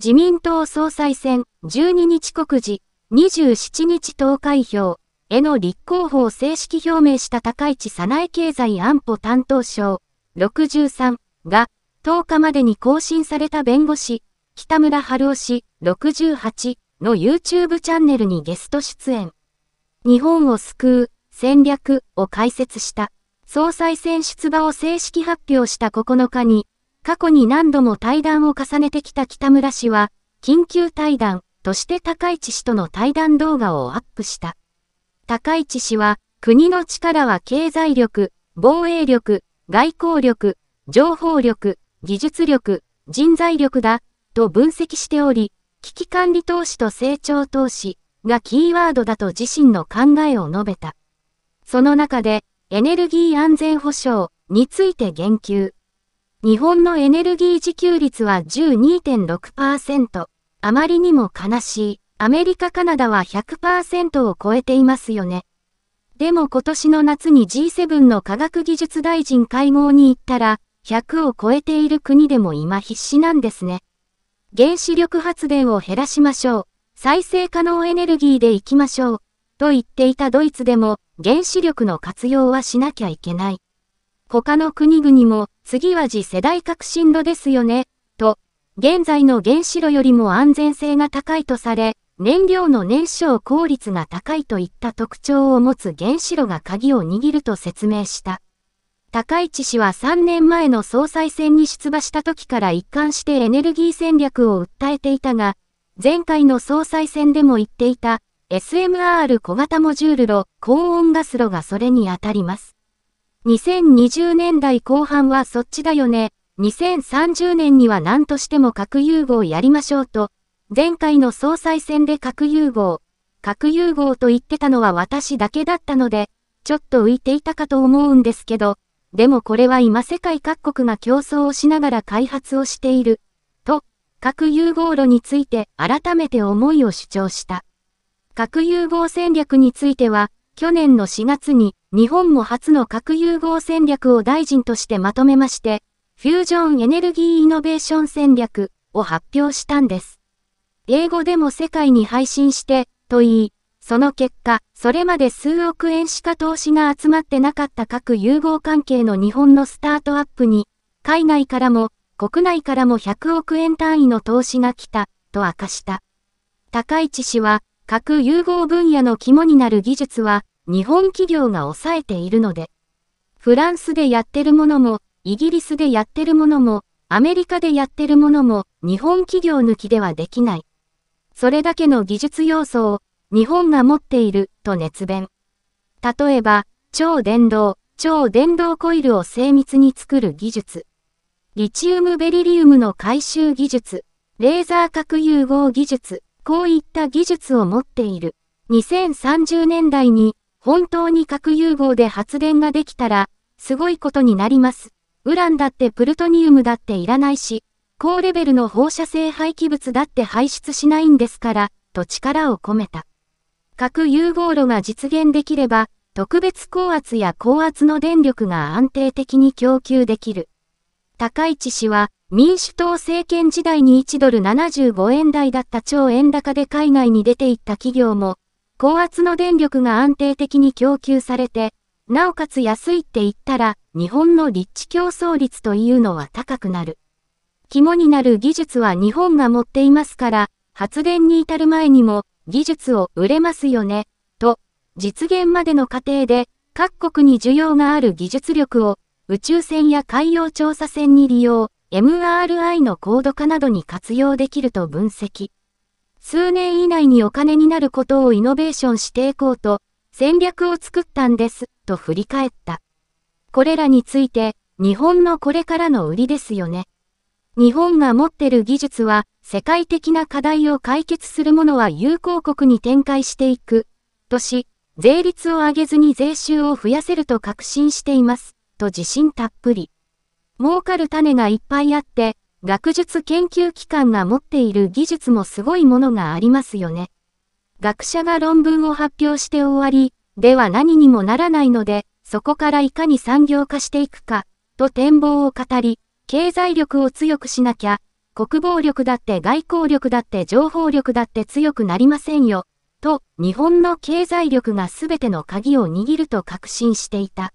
自民党総裁選12日告示、27日投開票への立候補を正式表明した高市早苗経済安保担当省63が10日までに更新された弁護士北村春夫氏68の YouTube チャンネルにゲスト出演。日本を救う戦略を解説した総裁選出馬を正式発表した9日に過去に何度も対談を重ねてきた北村氏は、緊急対談として高市氏との対談動画をアップした。高市氏は、国の力は経済力、防衛力、外交力、情報力、技術力、人材力だ、と分析しており、危機管理投資と成長投資がキーワードだと自身の考えを述べた。その中で、エネルギー安全保障について言及。日本のエネルギー自給率は12.6%。あまりにも悲しい。アメリカ、カナダは100%を超えていますよね。でも今年の夏に G7 の科学技術大臣会合に行ったら、100を超えている国でも今必死なんですね。原子力発電を減らしましょう。再生可能エネルギーで行きましょう。と言っていたドイツでも原子力の活用はしなきゃいけない。他の国々も、次は次世代革新炉ですよね、と、現在の原子炉よりも安全性が高いとされ、燃料の燃焼効率が高いといった特徴を持つ原子炉が鍵を握ると説明した。高市氏は3年前の総裁選に出馬した時から一貫してエネルギー戦略を訴えていたが、前回の総裁選でも言っていた SMR 小型モジュール炉、高温ガス炉がそれにあたります。2020年代後半はそっちだよね。2030年には何としても核融合やりましょうと、前回の総裁選で核融合、核融合と言ってたのは私だけだったので、ちょっと浮いていたかと思うんですけど、でもこれは今世界各国が競争をしながら開発をしている、と、核融合炉について改めて思いを主張した。核融合戦略については、去年の4月に日本も初の核融合戦略を大臣としてまとめまして、フュージョンエネルギーイノベーション戦略を発表したんです。英語でも世界に配信して、と言い、その結果、それまで数億円しか投資が集まってなかった核融合関係の日本のスタートアップに、海外からも国内からも100億円単位の投資が来た、と明かした。高市氏は、核融合分野の肝になる技術は日本企業が抑えているので、フランスでやってるものも、イギリスでやってるものも、アメリカでやってるものも、日本企業抜きではできない。それだけの技術要素を、日本が持っている、と熱弁。例えば、超電動、超電動コイルを精密に作る技術。リチウムベリリウムの回収技術。レーザー核融合技術。こういった技術を持っている。2030年代に本当に核融合で発電ができたら、すごいことになります。ウランだってプルトニウムだっていらないし、高レベルの放射性廃棄物だって排出しないんですから、と力を込めた。核融合炉が実現できれば、特別高圧や高圧の電力が安定的に供給できる。高市氏は、民主党政権時代に1ドル75円台だった超円高で海外に出ていった企業も、高圧の電力が安定的に供給されて、なおかつ安いって言ったら、日本の立地競争率というのは高くなる。肝になる技術は日本が持っていますから、発電に至る前にも、技術を売れますよね、と、実現までの過程で、各国に需要がある技術力を宇宙船や海洋調査船に利用、MRI の高度化などに活用できると分析。数年以内にお金になることをイノベーションしていこうと、戦略を作ったんです、と振り返った。これらについて、日本のこれからの売りですよね。日本が持ってる技術は、世界的な課題を解決するものは友好国に展開していく、とし、税率を上げずに税収を増やせると確信しています。と自信たっぷり。儲かる種がいっぱいあって、学術研究機関が持っている技術もすごいものがありますよね。学者が論文を発表して終わり、では何にもならないので、そこからいかに産業化していくか、と展望を語り、経済力を強くしなきゃ、国防力だって外交力だって情報力だって強くなりませんよ、と日本の経済力が全ての鍵を握ると確信していた。